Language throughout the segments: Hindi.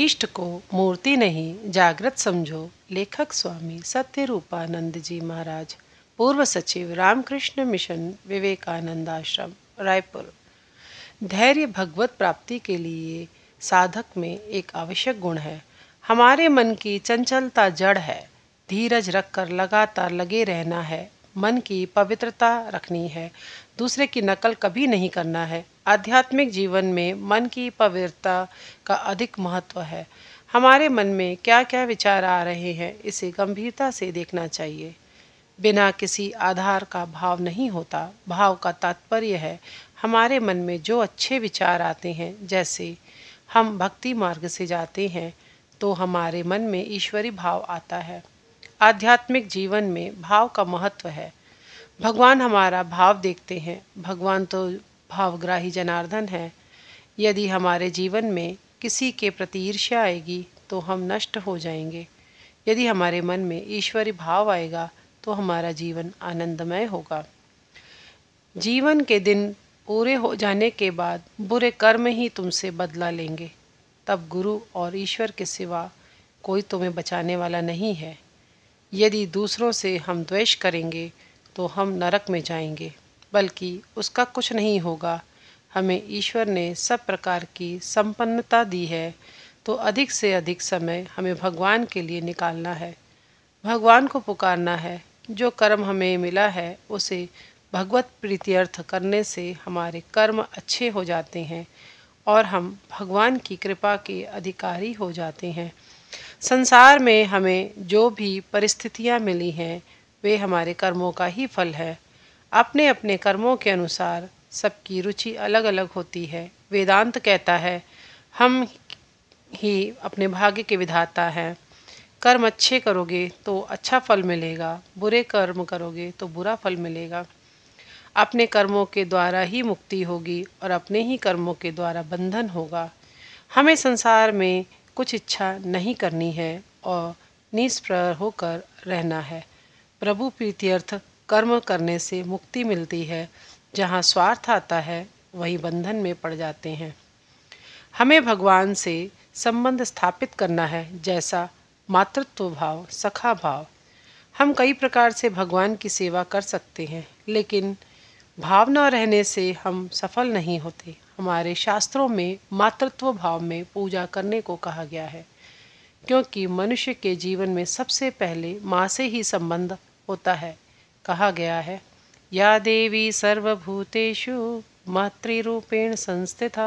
इष्ट को मूर्ति नहीं जागृत समझो लेखक स्वामी सत्य रूपानंद जी महाराज पूर्व सचिव रामकृष्ण मिशन विवेकानंद आश्रम रायपुर धैर्य भगवत प्राप्ति के लिए साधक में एक आवश्यक गुण है हमारे मन की चंचलता जड़ है धीरज रखकर लगातार लगे रहना है मन की पवित्रता रखनी है दूसरे की नकल कभी नहीं करना है आध्यात्मिक जीवन में मन की पवित्रता का अधिक महत्व है हमारे मन में क्या क्या विचार आ रहे हैं इसे गंभीरता से देखना चाहिए बिना किसी आधार का भाव नहीं होता भाव का तात्पर्य है हमारे मन में जो अच्छे विचार आते हैं जैसे हम भक्ति मार्ग से जाते हैं तो हमारे मन में ईश्वरी भाव आता है आध्यात्मिक जीवन में भाव का महत्व है भगवान हमारा भाव देखते हैं भगवान तो भावग्राही जनार्दन है यदि हमारे जीवन में किसी के प्रति ईर्ष्या आएगी तो हम नष्ट हो जाएंगे यदि हमारे मन में ईश्वरी भाव आएगा तो हमारा जीवन आनंदमय होगा जीवन के दिन पूरे हो जाने के बाद बुरे कर्म ही तुमसे बदला लेंगे तब गुरु और ईश्वर के सिवा कोई तुम्हें बचाने वाला नहीं है यदि दूसरों से हम द्वेष करेंगे तो हम नरक में जाएंगे बल्कि उसका कुछ नहीं होगा हमें ईश्वर ने सब प्रकार की संपन्नता दी है तो अधिक से अधिक समय हमें भगवान के लिए निकालना है भगवान को पुकारना है जो कर्म हमें मिला है उसे भगवत प्रीत्यर्थ करने से हमारे कर्म अच्छे हो जाते हैं और हम भगवान की कृपा के अधिकारी हो जाते हैं संसार में हमें जो भी परिस्थितियाँ मिली हैं वे हमारे कर्मों का ही फल है अपने अपने कर्मों के अनुसार सबकी रुचि अलग अलग होती है वेदांत कहता है हम ही अपने भाग्य के विधाता हैं कर्म अच्छे करोगे तो अच्छा फल मिलेगा बुरे कर्म करोगे तो बुरा फल मिलेगा अपने कर्मों के द्वारा ही मुक्ति होगी और अपने ही कर्मों के द्वारा बंधन होगा हमें संसार में कुछ इच्छा नहीं करनी है और निष्प्रह होकर रहना है प्रभु प्रीत्यर्थ कर्म करने से मुक्ति मिलती है जहाँ स्वार्थ आता है वही बंधन में पड़ जाते हैं हमें भगवान से संबंध स्थापित करना है जैसा मातृत्व भाव सखा भाव हम कई प्रकार से भगवान की सेवा कर सकते हैं लेकिन भावना रहने से हम सफल नहीं होते हमारे शास्त्रों में मातृत्व भाव में पूजा करने को कहा गया है क्योंकि मनुष्य के जीवन में सबसे पहले माँ से ही संबंध होता है कहा गया है या देवी सर्वभूतेषु मातृरूपेण संस्थिता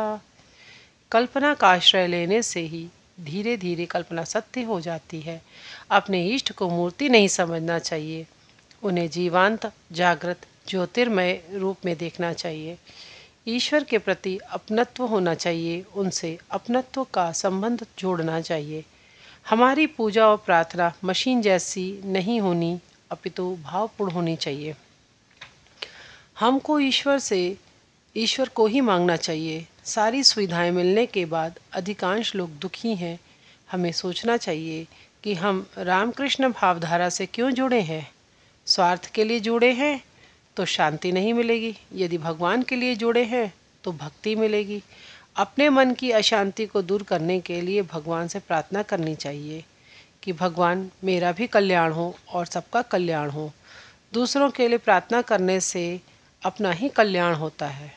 कल्पना का आश्रय लेने से ही धीरे धीरे कल्पना सत्य हो जाती है अपने इष्ट को मूर्ति नहीं समझना चाहिए उन्हें जीवांत जागृत ज्योतिर्मय रूप में देखना चाहिए ईश्वर के प्रति अपनत्व होना चाहिए उनसे अपनत्व का संबंध जोड़ना चाहिए हमारी पूजा और प्रार्थना मशीन जैसी नहीं होनी अपितु भावपूर्ण होनी चाहिए हमको ईश्वर से ईश्वर को ही मांगना चाहिए सारी सुविधाएं मिलने के बाद अधिकांश लोग दुखी हैं हमें सोचना चाहिए कि हम रामकृष्ण भावधारा से क्यों जुड़े हैं स्वार्थ के लिए जुड़े हैं तो शांति नहीं मिलेगी यदि भगवान के लिए जुड़े हैं तो भक्ति मिलेगी अपने मन की अशांति को दूर करने के लिए भगवान से प्रार्थना करनी चाहिए कि भगवान मेरा भी कल्याण हो और सबका कल्याण हो दूसरों के लिए प्रार्थना करने से अपना ही कल्याण होता है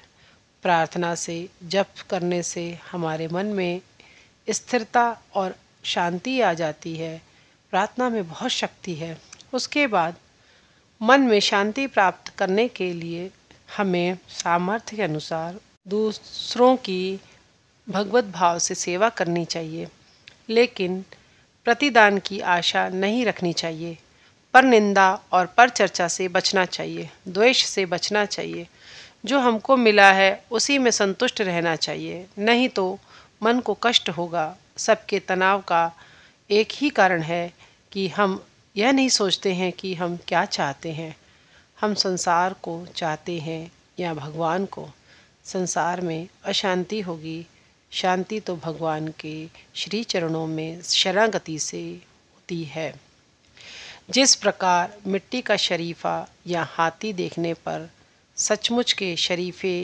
प्रार्थना से जप करने से हमारे मन में स्थिरता और शांति आ जाती है प्रार्थना में बहुत शक्ति है उसके बाद मन में शांति प्राप्त करने के लिए हमें सामर्थ्य के अनुसार दूसरों की भगवत भाव से सेवा करनी चाहिए लेकिन प्रतिदान की आशा नहीं रखनी चाहिए पर निंदा और पर चर्चा से बचना चाहिए द्वेष से बचना चाहिए जो हमको मिला है उसी में संतुष्ट रहना चाहिए नहीं तो मन को कष्ट होगा सबके तनाव का एक ही कारण है कि हम यह नहीं सोचते हैं कि हम क्या चाहते हैं हम संसार को चाहते हैं या भगवान को संसार में अशांति होगी शांति तो भगवान के श्री चरणों में शरणागति से होती है जिस प्रकार मिट्टी का शरीफा या हाथी देखने पर सचमुच के शरीफे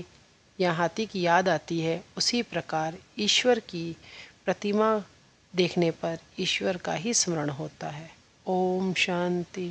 या हाथी की याद आती है उसी प्रकार ईश्वर की प्रतिमा देखने पर ईश्वर का ही स्मरण होता है ओम शांति